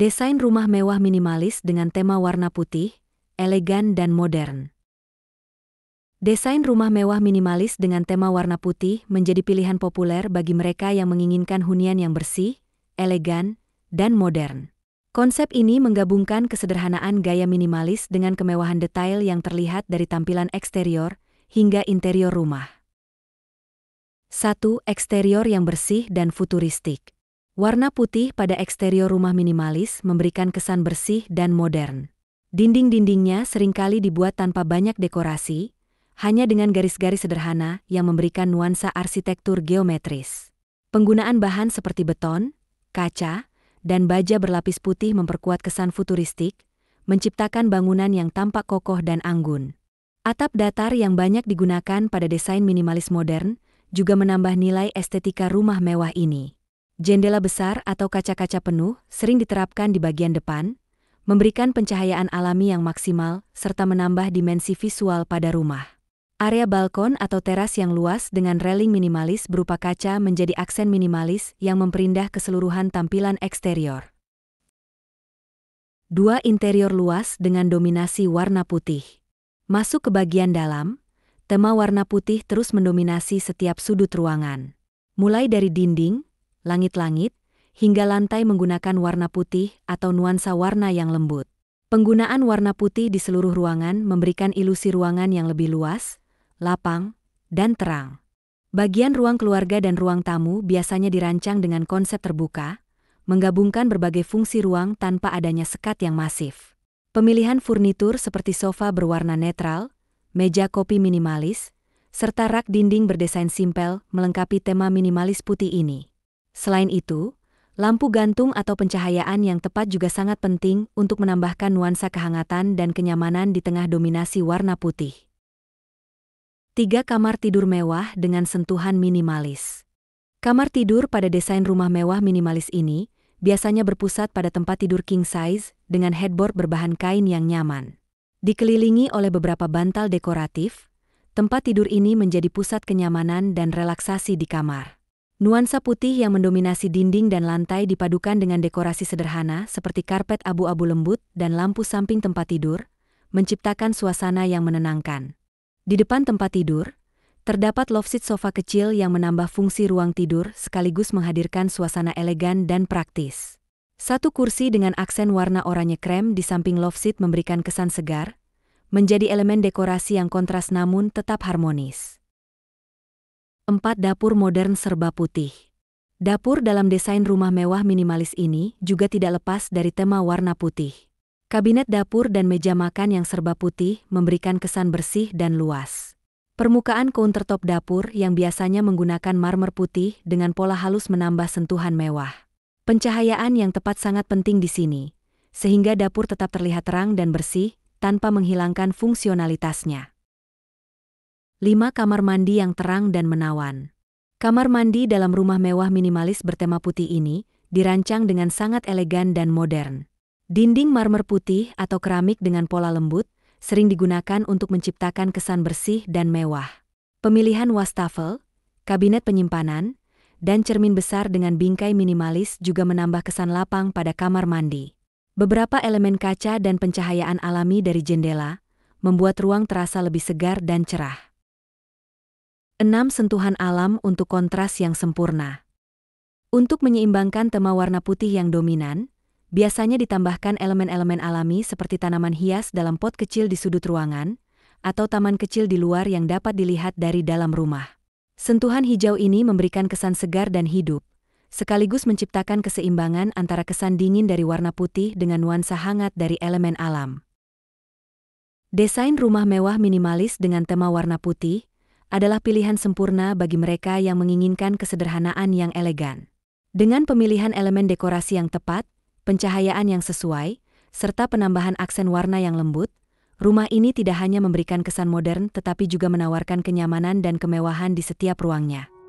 Desain rumah mewah minimalis dengan tema warna putih, elegan dan modern. Desain rumah mewah minimalis dengan tema warna putih menjadi pilihan populer bagi mereka yang menginginkan hunian yang bersih, elegan, dan modern. Konsep ini menggabungkan kesederhanaan gaya minimalis dengan kemewahan detail yang terlihat dari tampilan eksterior hingga interior rumah. 1. Eksterior yang bersih dan futuristik. Warna putih pada eksterior rumah minimalis memberikan kesan bersih dan modern. Dinding-dindingnya seringkali dibuat tanpa banyak dekorasi, hanya dengan garis-garis sederhana yang memberikan nuansa arsitektur geometris. Penggunaan bahan seperti beton, kaca, dan baja berlapis putih memperkuat kesan futuristik, menciptakan bangunan yang tampak kokoh dan anggun. Atap datar yang banyak digunakan pada desain minimalis modern juga menambah nilai estetika rumah mewah ini. Jendela besar atau kaca-kaca penuh sering diterapkan di bagian depan, memberikan pencahayaan alami yang maksimal serta menambah dimensi visual pada rumah. Area balkon atau teras yang luas dengan railing minimalis berupa kaca menjadi aksen minimalis yang memperindah keseluruhan tampilan eksterior. Dua interior luas dengan dominasi warna putih. Masuk ke bagian dalam, tema warna putih terus mendominasi setiap sudut ruangan. Mulai dari dinding, langit-langit, hingga lantai menggunakan warna putih atau nuansa warna yang lembut. Penggunaan warna putih di seluruh ruangan memberikan ilusi ruangan yang lebih luas, lapang, dan terang. Bagian ruang keluarga dan ruang tamu biasanya dirancang dengan konsep terbuka, menggabungkan berbagai fungsi ruang tanpa adanya sekat yang masif. Pemilihan furnitur seperti sofa berwarna netral, meja kopi minimalis, serta rak dinding berdesain simpel melengkapi tema minimalis putih ini. Selain itu, lampu gantung atau pencahayaan yang tepat juga sangat penting untuk menambahkan nuansa kehangatan dan kenyamanan di tengah dominasi warna putih. Tiga kamar tidur mewah dengan sentuhan minimalis. Kamar tidur pada desain rumah mewah minimalis ini biasanya berpusat pada tempat tidur king size dengan headboard berbahan kain yang nyaman. Dikelilingi oleh beberapa bantal dekoratif, tempat tidur ini menjadi pusat kenyamanan dan relaksasi di kamar. Nuansa putih yang mendominasi dinding dan lantai dipadukan dengan dekorasi sederhana seperti karpet abu-abu lembut dan lampu samping tempat tidur, menciptakan suasana yang menenangkan. Di depan tempat tidur, terdapat love seat sofa kecil yang menambah fungsi ruang tidur sekaligus menghadirkan suasana elegan dan praktis. Satu kursi dengan aksen warna oranye krem di samping love seat memberikan kesan segar, menjadi elemen dekorasi yang kontras namun tetap harmonis. 4. Dapur modern serba putih. Dapur dalam desain rumah mewah minimalis ini juga tidak lepas dari tema warna putih. Kabinet dapur dan meja makan yang serba putih memberikan kesan bersih dan luas. Permukaan countertop dapur yang biasanya menggunakan marmer putih dengan pola halus menambah sentuhan mewah. Pencahayaan yang tepat sangat penting di sini, sehingga dapur tetap terlihat terang dan bersih tanpa menghilangkan fungsionalitasnya lima kamar mandi yang terang dan menawan. Kamar mandi dalam rumah mewah minimalis bertema putih ini dirancang dengan sangat elegan dan modern. Dinding marmer putih atau keramik dengan pola lembut sering digunakan untuk menciptakan kesan bersih dan mewah. Pemilihan wastafel, kabinet penyimpanan, dan cermin besar dengan bingkai minimalis juga menambah kesan lapang pada kamar mandi. Beberapa elemen kaca dan pencahayaan alami dari jendela membuat ruang terasa lebih segar dan cerah. 6. Sentuhan alam untuk kontras yang sempurna. Untuk menyeimbangkan tema warna putih yang dominan, biasanya ditambahkan elemen-elemen alami seperti tanaman hias dalam pot kecil di sudut ruangan, atau taman kecil di luar yang dapat dilihat dari dalam rumah. Sentuhan hijau ini memberikan kesan segar dan hidup, sekaligus menciptakan keseimbangan antara kesan dingin dari warna putih dengan nuansa hangat dari elemen alam. Desain rumah mewah minimalis dengan tema warna putih, adalah pilihan sempurna bagi mereka yang menginginkan kesederhanaan yang elegan. Dengan pemilihan elemen dekorasi yang tepat, pencahayaan yang sesuai, serta penambahan aksen warna yang lembut, rumah ini tidak hanya memberikan kesan modern tetapi juga menawarkan kenyamanan dan kemewahan di setiap ruangnya.